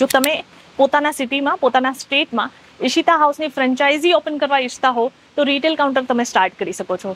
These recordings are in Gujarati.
જો તમે પોતણા સિટીમાં પોતણા સ્ટેટમાં ઈશિતા હાઉસની ફ્રેન્ચાઇઝી ઓપન કરવા ઈચ્છતા હો તો રિટેલ કાઉન્ટર તમે સ્ટાર્ટ કરી શકો છો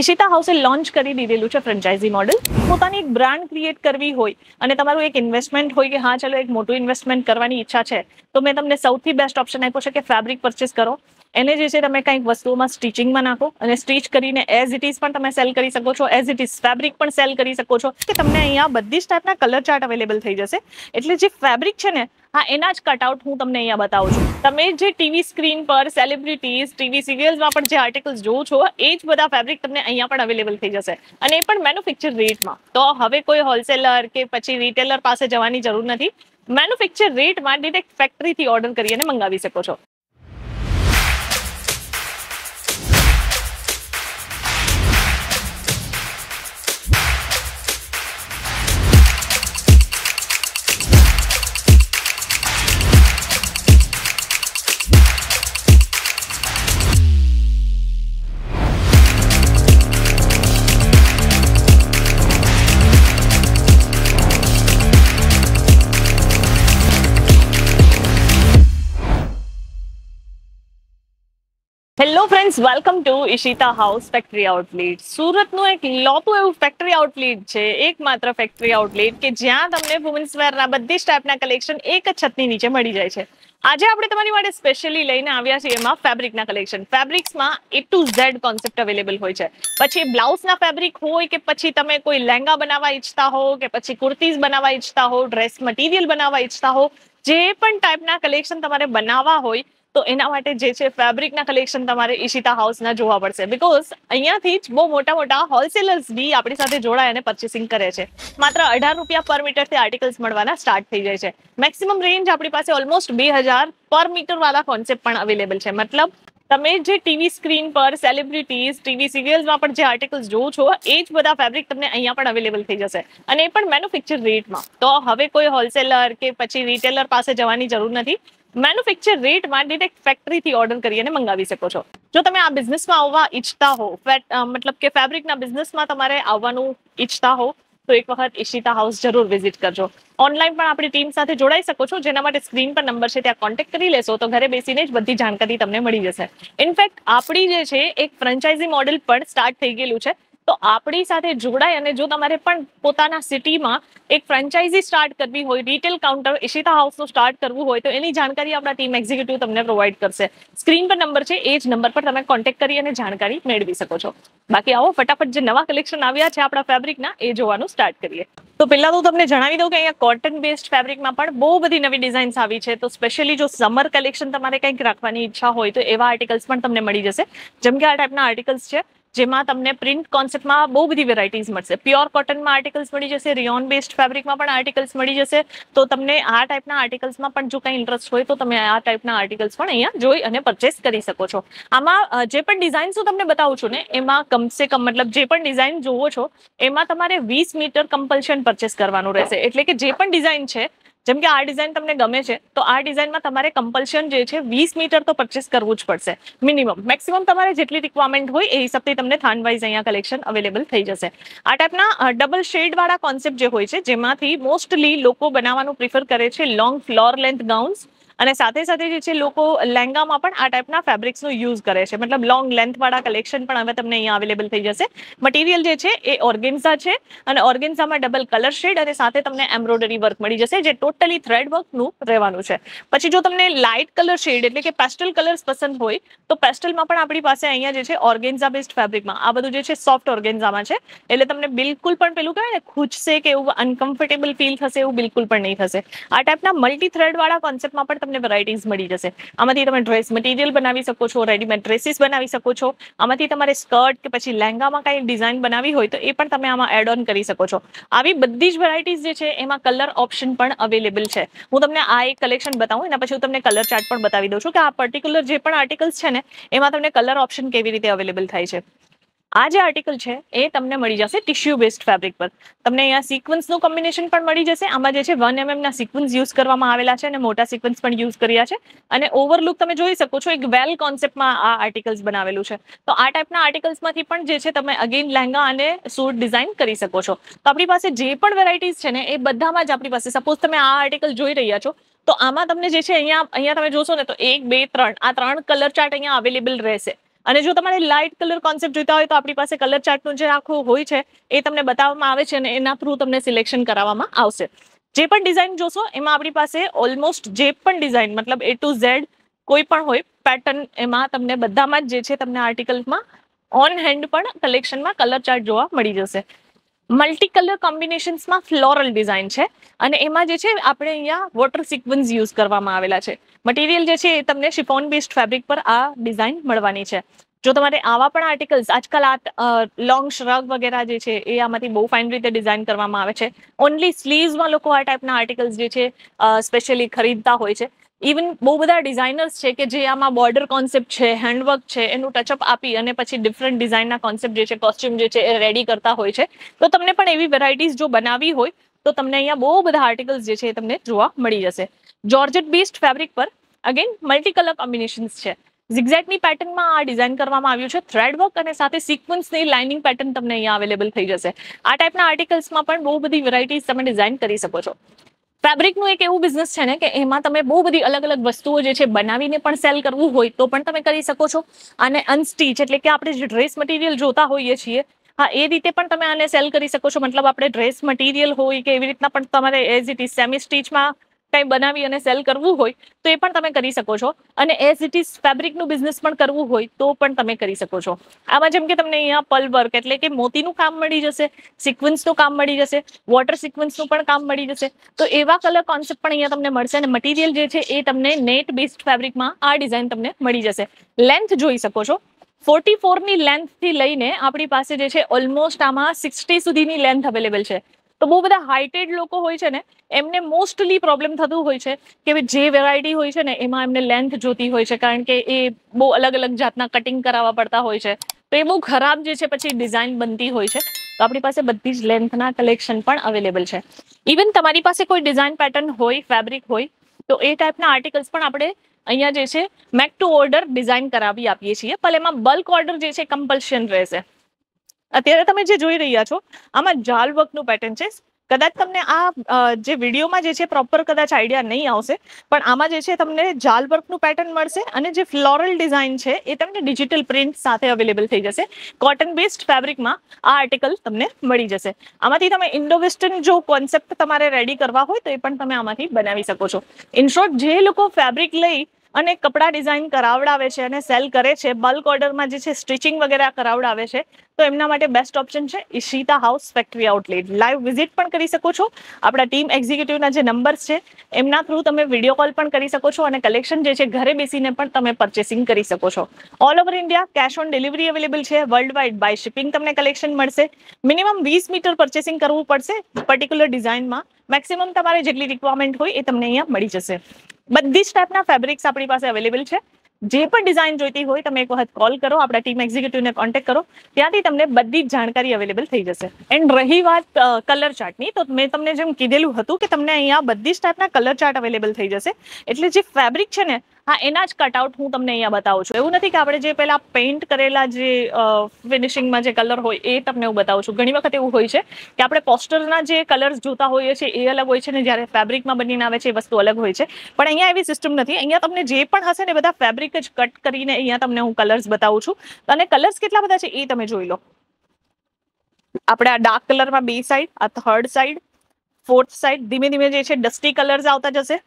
ઈશિતા હાઉસે લોન્ચ કરી દીધેલું છે ફ્રેન્ચાઇઝી મોડેલ પોતાની એક બ્રાન્ડ ક્રિએટ કરવી હોય અને તમારો એક ઇન્વેસ્ટમેન્ટ હોય કે હા ચાલો એક મોટો ઇન્વેસ્ટમેન્ટ કરવાની ઈચ્છા છે તો મેં તમને સૌથી બેસ્ટ ઓપ્શન આપ્યો છે કે ફેબ્રિક પરચેસ કરો અને જે છે તમે કઈક વસ્તુઓમાં સ્ટીચિંગમાં નાખો અને સ્ટ્રીચ કરીને એઝ ઇટ ઇસ પણ તમે સેલ કરી શકો છો એઝ ઇટ ઇસ ફેબ્રિક પણ સેલ કરી શકો છો કે તમને અહીંયા બધી સ્ટાફના કલર ચાર્ટ अवेलेबल થઈ જશે એટલે જે ફેબ્રિક છે ને આ એના જ કટઆઉટ હું તમને અહીંયા બતાઉં છું તમે જે ટીવી સ્ક્રીન પર સેલિબ્રિટીઝ ટીવી સિરિયલ્સમાં પણ જે આર્ટિકલ્સ જો છો એ જ બધા ફેબ્રિક તમને અહીંયા પણ अवेलेबल થઈ જશે અને એ પણ મેન્યુફેક્ચર રેટમાં તો હવે કોઈ હોલસેલર કે પછી રિટેલર પાસે જવાની જરૂર નથી મેન્યુફેક્ચર રેટમાં સીધું ફેક્ટરીથી ઓર્ડર કરી અને મંગાવી શકો છો hello friends welcome to Ishita house factory outlet સુરતનું એક લોતું એવું ફેક્ટરી આઉટલેટ છે એકમાત્ર ફેક્ટરી આઉટલેટ કે જ્યાં તમને વુમન્સ વેરના બધી જ ટાઈપના કલેક્શન એક જ છતની નીચે મળી જાય છે આજે આપણે તમારી માટે સ્પેશિયલી લઈને આવ્યા છીએ એમાં ફેબ્રિકના કલેક્શન ફેબ્રિક્સમાં A to Z concept available હોય છે પછી બ્લાઉઝના ફેબ્રિક હોય કે પછી તમે કોઈ લહેંગા બનાવવા ઈચ્છતા હો કે પછી કુર્તીઝ બનાવવા ઈચ્છતા હો ડ્રેસ મટીરિયલ બનાવવા ઈચ્છતા હો જે પણ ટાઈપના કલેક્શન તમારે બનાવવા હોય તો એના માટે જે છે ફેબ્રિક ના কাલેક્શન તમારે ઈशिता હાઉસ ના જોવા પડશે બીકોઝ અહીંયા થી જ બહુ મોટા મોટા હોલસેલર્સ બી આપણી સાથે જોડાયા અને પર્ચેસિંગ કરે છે માત્ર 18 રૂપિયા પર મીટર થી આર્ટિકલ્સ મળવાના સ્ટાર્ટ થઈ જાય છે મેક્સિમમ રેન્જ આપણી પાસે অলમોસ્ટ 2000 પર મીટર વાળા કોન્સેપ્ટ પણ अवेलेबल છે મતલબ તમે જે ટીવી સ્ક્રીન પર સેલિબ્રિટીઝ ટીવી સિરીયલ્સ માં પર જે આર્ટિકલ્સ જો છો એ જ બધા ફેબ્રિક તમને અહીંયા પણ अवेलेबल થઈ જશે અને એ પણ મેન્યુફેક્ચર રેટ માં તો હવે કોઈ હોલસેલર કે પછી રિટેલર પાસે જવાની જરૂર નથી મેન્યુફેક્ચર રેટ માટે ડાયરેક્ટ ફેક્ટરીથી ઓર્ડર કરીને મંગાવી શકો છો જો તમે આ બિઝનેસમાં આવવા ઈચ્છતા હો મતલબ કે ફેબ્રિકના બિઝનેસમાં તમારે આવવાનું ઈચ્છતા હો તો એક વખત ઈશિતા હાઉસ જરૂર વિઝિટ કરજો ઓનલાઈન પણ આપણી ટીમ સાથે જોડાઈ શકો છો જેના માટે સ્ક્રીન પર નંબર છે ત્યાં કોન્ટેક્ટ કરી લેશો તો ઘરે બેસીને જ બધી જાણકારી તમને મળી જશે ઇનફેક્ટ આપણી જે છે એક ફ્રેન્ચાઇઝી મોડેલ પણ સ્ટાર્ટ થઈ ગયેલું છે તો આપણી સાથે જોડાઈ અને જો તમારે પણ પોતાનું સિટીમાં એક ફ્રેન્ચાઇઝી સ્ટાર્ટ કરવી હોય રિટેલ કાઉન્ટર ઇશિતા હાઉસ તો સ્ટાર્ટ કરવું હોય તો એની જાણકારી આપડા ટીમ એક્ઝિક્યુટિવ તમને પ્રોવાઇડ કરશે સ્ક્રીન પર નંબર છે એ જ નંબર પર તમે કોન્ટેક્ટ કરી અને જાણકારી મેળવી શકો છો બાકી આવો फटाफट જે નવો કલેક્શન આવ્યા છે આપડા ફેબ્રિકના એ જોવાનું સ્ટાર્ટ કરીએ તો પેલા તો તમને જણાવી દઉં કે અહીંયા કોટન બેસ્ડ ફેબ્રિકમાં પણ બહુ બધી નવી ડિઝાઈન્સ આવી છે તો સ્પેશિયલી જો સમર કલેક્શન તમારે કંઈક રાખવાની ઈચ્છા હોય તો એવા આર્ટિકલ્સ પણ તમને મળી જશે જેમ કે આ ટાઈપના આર્ટિકલ્સ છે જેમાં તમે પ્રિન્ટ કોન્સેપ્ટમાં બહુ બધી વેરાઈટીઝ મળશે પ્યોર કોટન માં આર્ટિકલ્સ મળી જેસે રયોન બેસ્ડ ફેબ્રિક માં પણ આર્ટિકલ્સ મળી જેસે તો તમે આ ટાઈપના આર્ટિકલ્સમાં પણ જો કંઈ ઇન્ટરેસ્ટ હોય તો તમે આ ટાઈપના આર્ટિકલ્સ પણ અહીંયા જોઈ અને પરચેસ કરી શકો છો આમાં જે પણ ડિઝાઈન્સ હું તમને બતાવું છું ને એમાં કમસે કમ મતલબ જે પણ ડિઝાઇન જોવો છો એમાં તમારે 20 મીટર કમ્પલ્શન પરચેસ કરવાનો રહેશે એટલે કે જે પણ ડિઝાઇન છે જેમ કે આ ડિઝાઇન તમે ગમે છે તો આ ડિઝાઇનમાં તમારે કમ્પલ્શન જે છે 20 મીટર તો પરચેસ કરવું જ પડશે મિનિમમ મેક્સિમમ તમારે જેટલી रिक्वायरमेंट હોય એ હિસાબથી તમને થાન વાઇઝ અહીંયા কাલેક્શન अवेलेबल થઈ જશે આ ટાઈપના ડબલ શેડ વાળા કોન્સેપ્ટ જે હોય છે જેમાંથી મોસ્ટલી લોકો બનાવવાનું પ્રીફર કરે છે લોંગ ફ્લોર લેન્થ ગાઉન્સ અને સાથે સાથે જે છે લોકો લેંગામાં પણ આ ટાઈપના ફેબ્રિક્સનો યુઝ કરે છે મતલબ લોંગ લેન્થ વાળા কাલેક્શન પણ હવે તમને અહીંયા अवेलेबल થઈ જશે મટીરીયલ જે છે એ ઓર્ગેન્ઝા છે અને ઓર્ગેન્ઝામાં ડબલ કલર શેડ અને સાથે તમને એમ્બ્રોડરી વર્ક મળી જશે જે ટોટલી થ્રેડ વર્ક નું રહેવાનું છે પછી જો તમને લાઇટ કલર શેડ એટલે કે પેસ્ટલ કલર્સ પસંદ હોય તો પેસ્ટલમાં પણ આપણી પાસે અહીંયા જે છે ઓર્ગેન્ઝા બેસ્ટ ફેબ્રિકમાં આ બધું જે છે સોફ્ટ ઓર્ગેન્ઝામાં છે એટલે તમને બિલકુલ પણ પેલું કેને ખૂંચશે કે એવું અનકમ્ફર્ટેબલ ફીલ થશે એ બિલકુલ પણ નહીં થશે આ ટાઈપના મલ્ટી થ્રેડ વાળા કોન્સેપ્ટમાં પણ ને વેરાઈટીઝ મળી જશે આમાંથી તમે ડ્રેસ મટીરીયલ બનાવી શકો છો ઓરેડીમેડ ડ્રેસીસ બનાવી શકો છો આમાંથી તમારે સ્કર્ટ કે પછી લેંગામાં કઈ ડિઝાઇન બનાવી હોય તો એ પણ તમે આમાં એડ ઓન કરી શકો છો આવી બધી જ વેરાઈટીઝ જે છે એમાં કલર ઓપ્શન પણ अवेलेबल છે હું તમને આઈ કલેક્શન બતાવું એના પછી હું તમને કલર ચાર્ટ પણ બતાવી દઉં છું કે આ પર્ટીક્યુલર જે પણ આર્ટિકલ્સ છે ને એમાં તમને કલર ઓપ્શન કેવી રીતે अवेलेबल થાય છે આ જે આર્ટિકલ છે એ તમને મળી જશે ટિશ્યુ બેસ્ડ ફેબ્રિક પર તમને અહીંયા સિક્વન્સનું કોમ્બિનેશન પણ મળી જશે આમાં જે છે વન એમએમના સિક્વન્સ યુઝ કરવામાં આવેલા છે અને મોટા સિક્વન્સ પણ યુઝ કર્યા છે અને ઓવરલુક તમે જોઈ શકો છો એક વેલ કોન્સેપ્ટમાં આ આર્ટિકલ્સ બનાવેલું છે તો આ ટાઈપના આર્ટિકલ્સમાંથી પણ જે છે તમે અગેન લહેંગા અને સૂટ ડિઝાઇન કરી શકો છો તો આપણી પાસે જે પણ વેરાયટીઝ છે ને એ બધામાં જ આપણી પાસે સપોઝ તમે આ આર્ટિકલ જોઈ રહ્યા છો તો આમાં તમને જે છે અહીંયા અહીંયા તમે જોશો ને તો એક બે ત્રણ આ ત્રણ કલર ચાર્ટ અહીંયા અવેલેબલ રહેશે અને જો તમારે લાઇટ કલર કોન્સેપ્ટ જોઈતા હોય તો આપણી પાસે કલર ચાર્ટનું જે આખું હોય છે એ તમને બતાવવામાં આવે છે અને એના થ્રુ તમને સિલેક્શન કરાવવામાં આવશે જે પણ ડિઝાઇન જોશો એમાં આપણી પાસે ઓલમોસ્ટ જે પણ ડિઝાઇન મતલબ એ ટુ ઝેડ કોઈ પણ હોય પેટર્ન એમાં તમને બધામાં જ જે છે તમને આર્ટિકલમાં ઓન હેન્ડ પણ કલેક્શનમાં કલર ચાર્ટ જોવા મળી જશે મલ્ટીકલર કોમ્બિનેશન્સમાં ફ્લોરલ ડિઝાઇન છે અને એમાં જે છે આપણે અહીંયા વોટર સિક્વન્સ યુઝ કરવામાં આવેલા છે મટીરિયલ જે છે એ તમને શિફોન બેસ્ડ ફેબ્રિક પર આ ડિઝાઇન મળવાની છે જો તમારે આવા પણ આર્ટિકલ્સ આજકાલ આ લોંગ શ્રગ વગેરે જે છે એ આમાંથી બહુ ફાઇન રીતે ડિઝાઇન કરવામાં આવે છે ઓનલી સ્લીવ્સમાં લોકો આ ટાઈપના આર્ટિકલ્સ જે છે સ્પેશિયલી ખરીદતા હોય છે ઈવન બહુ બધા ડિઝાઇનર્સ છે કે જે આમાં બોર્ડર કોન્સેપ્ટ છે હેન્ડવર્ક છે એનું ટચ અપ આપી અને પછી ડિફરન્ટ ડિઝાઇનના કોન્સેપ્ટ જે છે કોસ્ચ્યુમ જે છે એ રેડી કરતા હોય છે તો તમને પણ એવી વેરાઈટીઝ જો બનાવી હોય તો તમને અહીંયા બહુ બધા આર્ટિકલ્સ જે છે એ તમને જોવા મળી જશે જોર્જેટ બેસ્ટ ફેબ્રિક પર અગેન મલ્ટીકલર કમ્બિનેશન્સ છે zig zag ની પેટર્ન માં આ ડિઝાઇન કરવામાં આવી છે થ્રેડ વર્ક અને સાથે સિક્વન્સ ની લાઈનિંગ પેટર્ન તમને અહીંયા अवेलेबल થઈ જશે આ ટાઈપના આર્ટિકલ્સ માં પણ બહુ બધી વેરાઈટીઝ તમે ડિઝાઇન કરી શકો છો फैब्रिक નું એક એવું બિઝનેસ છે ને કે એમાં તમે બહુ બધી અલગ અલગ વસ્તુઓ જે છે બનાવીને પણ સેલ કરવું હોય તો પણ તમે કરી શકો છો અને અનસ્ટીચ એટલે કે આપણે જે ડ્રેસ મટીરીયલ જોતા હોઈએ છીએ હા એ રીતે પણ તમે આને સેલ કરી શકો છો મતલબ આપણે ડ્રેસ મટીરીયલ હોય કે એવી રીતના પણ તમારે એઝ ઇટ ઇ સેમી સ્ટીચમાં બનાવી અને સેલ કરવું હોય તો એ પણ તમે કરી શકો છો અને એઝ ઇટ ઇસ ફેબ્રિક નું બિઝનેસ પણ કરવું હોય તો પણ તમે કરી શકો છો આમાં જેમ કે તમને અહીં પલ વર્ક એટલે કે મોતીનું કામ મળી જશે સિક્વન્સનું કામ મળી જશે વોટર સિક્વન્સનું પણ કામ મળી જશે તો એવા કલર કોન્સેપ્ટ પણ અહીંયા તમને મળશે ને મટીરીયલ જે છે એ તમને નેટ બેસ્ટ ફેબ્રિક માં આ ડિઝાઇન તમને મળી જશે લેન્થ જોઈ શકો છો 44 ની લેન્થ થી લઈને આપણી પાસે જે છે অলમોસ્ટ આમાં 60 સુધીની લેન્થ अवेलेबल છે તો મોવર હાઈટેડ લોકો હોય છે ને એમને મોસ્ટલી પ્રોબ્લેમ થતો હોય છે કે જે વેરાઈટી હોય છે ને એમાં એમને લેન્થ જોતી હોય છે કારણ કે એ બહુ અલગ અલગ જાતના કટિંગ કરાવવા પડતા હોય છે તો એ બહુ ખરાબ જે છે પછી ડિઝાઇન બનતી હોય છે તો આપણી પાસે બધી જ લેન્થ ના কাલેક્શન પણ अवेलेबल છે ઈવન તમારી પાસે કોઈ ડિઝાઇન પેટર્ન હોય ફેબ્રિક હોય તો એ ટાઈપના આર્ટિકલ્સ પણ આપણે અહીંયા જે છે મેક ટુ ઓર્ડર ડિઝાઇન કરાવી આપીએ છીએ એટલેમાં બલ્ક ઓર્ડર જે છે કમ્પલ્શન રહે છે અત્યારે તમે જે જોઈ રહ્યા છો આમાં જાળવર્ક નું પેટર્ન છે કદાચ તમને આ જે વિડિયોમાં જે છે પ્રોપર કદાચ આઈડિયા નહીં આવસે પણ આમાં જે છે તમને જાળવર્ક નું પેટર્ન મળશે અને જે ફ્લોરલ ડિઝાઇન છે એ તમને ડિજિટલ પ્રિન્ટ સાથે अवेलेबल થઈ જશે કોટન બેસ્ડ ફેબ્રિક માં આ આર્ટિકલ તમને મળી જશે આમાંથી તમે ઇન્ડો-વેસ્ટર્ન જો કોન્સેપ્ટ તમારે રેડી કરવા હોય તો એ પણ તમે આમાંથી બનાવી શકો છો ઇન શોપ જે લોકો ફેબ્રિક લે અને કપડા ડિઝાઇન કરાવડાવે છે અને સેલ કરે છે બલ્ક ઓર્ડર માં જે છે સ્ટીચિંગ વગેરે કરાવડાવે છે તો એમના માટે બેસ્ટ ઓપ્શન છે Ishita house factory outlet live visit પણ કરી શકો છો આપડા ટીમ એક્ઝિક્યુટિવ ના જે નંબર્સ છે એમના થ્રુ તમે વિડિયો કોલ પણ કરી શકો છો અને કલેક્શન જે છે ઘરે બેસીને પણ તમે પરચેસિંગ કરી શકો છો all over India cash on delivery available છે વર્લ્ડ વાઇડ બાય શિપિંગ તમને કલેક્શન મળશે મિનિમમ 20 મીટર પરચેસિંગ કરવું પડશે પર્ટીક્યુલર ડિઝાઇન માં મેક્સિમમ તમારે જેટલી रिक्वायरमेंट હોય એ તમને અહીંયા મળી જશે બધી સ્ટાપના ફેબ્રિક્સ આપણી પાસે अवेलेबल છે જે પણ ડિઝાઇન જોઈતી હોય તમે એક વખત કોલ કરો આપડા ટીમ એક્ઝિક્યુટિવને કોન્ટેક્ટ કરો ત્યાંથી તમને બધી જ જાણકારી अवेलेबल થઈ જશે એન્ડ રહી વાત કલર ચાર્ટની તો મેં તમને જેમ કીડેલું હતું કે તમને અહીંયા બધી સ્ટાપના કલર ચાર્ટ अवेलेबल થઈ જશે એટલે જે ફેબ્રિક છે ને હા એના જ કટઆઉટ હું તમને અહીંયા બતાવું છું એવું નથી કે આપણે જે પહેલા પેઇન્ટ કરેલા જે ફિનિશિંગમાં જે કલર હોય એ તમને હું બતાવું છું ઘણી વખત એવું હોય છે કે આપણે પોસ્ટરના જે કલર્સ જોતા હોઈએ છીએ એ અલગ હોય છે ને જ્યારે ફેબ્રિકમાં બનીને આવે છે એ વસ્તુ અલગ હોય છે પણ અહીંયા એવી સિસ્ટમ નથી અહીંયા તમને જે પણ હશે ને બધા ફેબ્રિક જ કટ કરીને અહીંયા તમને હું કલર્સ બતાવું છું અને કલર્સ કેટલા બધા છે એ તમે જોઈ લો આપણે આ ડાર્ક કલરમાં બે સાઈડ આ થર્ડ સાઈડ ફોર્થ સાઈડ ધીમે ધીમે જે છે ડસ્ટી કલર્સ આવતા જશે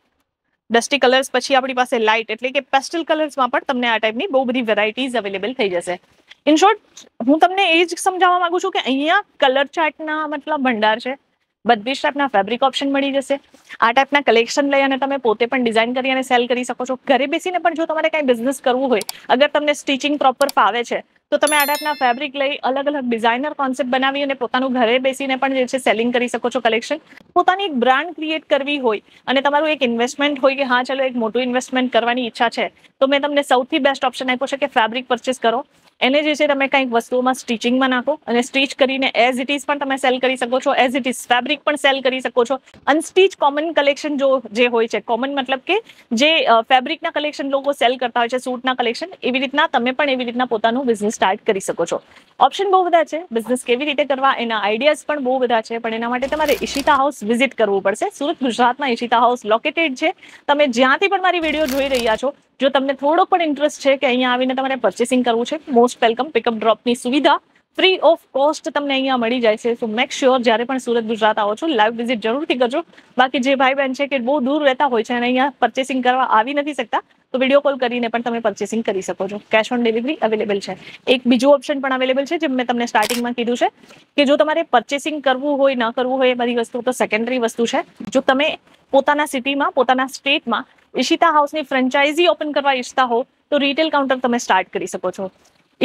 ડસ્ટી કલર્સ પછી આપણી પાસે લાઇટ એટલે કે પેસ્ટલ કલર્સમાં પણ તમને આ ટાઈપની બહુ બધી વેરાયટીઝ અવેલેબલ થઈ જશે ઇન શોર્ટ હું તમને એ જ સમજાવવા માંગુ છું કે અહીંયા કલર ચાર્ટના મતલબ ભંડાર છે બધી જ ટાઈપના ફેબ્રિક ઓપ્શન મળી જશે આ ટાઈપના કલેક્શન લઈ અને તમે પોતે પણ ડિઝાઇન કરી અને સેલ કરી શકો છો ઘરે બેસીને પણ જો તમારે કાંઈ બિઝનેસ કરવું હોય અગર તમને સ્ટિચિંગ પ્રોપર ફાવે છે તો તમે આડપ્ટના ફેબ્રિક લઈ અલગ અલગ ડિઝાઈનર કોન્સેપ્ટ બનાવી અને પોતાનું ઘરે બેસીને પણ જે છે સેલિંગ કરી શકો છો કલેક્શન પોતાની એક બ્રાન્ડ ક્રિએટ કરવી હોય અને તમારો એક ઇન્વેસ્ટમેન્ટ હોય કે હા ચાલો એક મોટો ઇન્વેસ્ટમેન્ટ કરવાની ઈચ્છા છે તો મેં તમને સૌથી બેસ્ટ ઓપ્શન આપ્યો છે કે ફેબ્રિક પરચેસ કરો એને જે છે તમે કંઈક વસ્તુઓમાં સ્ટિચિંગમાં નાખો અને સ્ટિચ કરીને એઝ ઇટ ઇઝ પણ તમે સેલ કરી શકો છો એઝ ઇટ ઇઝ ફેબ્રિક પણ સેલ કરી શકો છો અનસ્ટિચ કોમન કલેક્શન જો જે હોય છે કોમન મતલબ કે જે ફેબ્રિકના કલેક્શન લોકો સેલ કરતા હોય છે સૂટના કલેક્શન એવી રીતના તમે પણ એવી રીતના પોતાનું બિઝનેસ સ્ટાર્ટ કરી શકો છો ઓપ્શન બહુ બધા છે બિઝનેસ કેવી રીતે કરવા એના આઈડિયાઝ પણ બહુ બધા છે પણ એના માટે તમારે ઈશિતા હાઉસ વિઝિટ કરવું પડશે સુરત ગુજરાતમાં ઈશિતા હાઉસ લોકેટેડ છે તમે જ્યાંથી પણ મારી વિડીયો જોઈ રહ્યા છો જો તમને થોડો પણ ઇન્ટરેસ્ટ છે કે અહીંયા આવીને તમારે પર્ચેસિંગ કરવું છે મોસ્ટ વેલકમ પિકઅપ ડ્રોપની સુવિધા फ्री ऑफ कॉस्ट तुमने અહીંયા મળી जाय छे सो मेक श्योर જારે પણ સુરત ગુજરાત આવો છો લાઈવ વિઝિટ જરૂર થી કરજો બાકી જે ભાઈ બહેન છે કે બહુ દૂર રહેતા હોય છે અને અહીંયા પરચેસિંગ કરવા આવી નથી શકતા તો વિડિયો કોલ કરીને પણ તમે પરચેસિંગ કરી શકો છો કેશ ઓન ડિલિવરી अवेलेबल छे एक બીજો ઓપ્શન પણ अवेलेबल छे જે મે તમને સ્ટાર્ટિંગમાં કીધું છે કે જો તમારે પરચેસિંગ કરવું હોય ન કરવું હોય એ બધી વસ્તુ તો સેકન્ડરી વસ્તુ છે જો તમે પોતણા સિટીમાં પોતણા સ્ટેટમાં ઈશિતા હાઉસની ફ્રેન્ચાઇઝી ઓપન કરવા ઈચ્છતા હો તો રિટેલ કાઉન્ટર તમે સ્ટાર્ટ કરી શકો છો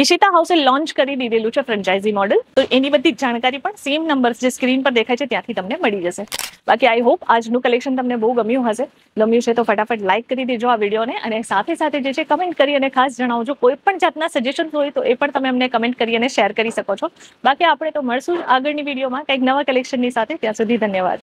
इशिता हाउस ने लॉन्च કરી દીધેલું છે ફ્રેન્ચાઇઝી મોડેલ તો એની બધી જ જાણકારી પણ સેમ નંબર જે સ્ક્રીન પર દેખાય છે ત્યાંથી તમને મળી જશે બાકી આઈ હોપ આજ નું કલેક્શન તમને બહુ ગમ્યું હશે ગમ્યું છે તો फटाफट લાઈક કરી દેજો આ વિડિયોને અને સાથે સાથે જે જે કમેન્ટ કરી અને ખાસ જણાવજો કોઈ પણ જાતના સજેસ્ટન્સ હોય તો એ પર તમે અમને કમેન્ટ કરી અને શેર કરી શકો છો બાકી આપણે તો મળશું આગળની વિડિયોમાં કઈક નવા કલેક્શનની સાથે ત્યાં સુધી ધન્યવાદ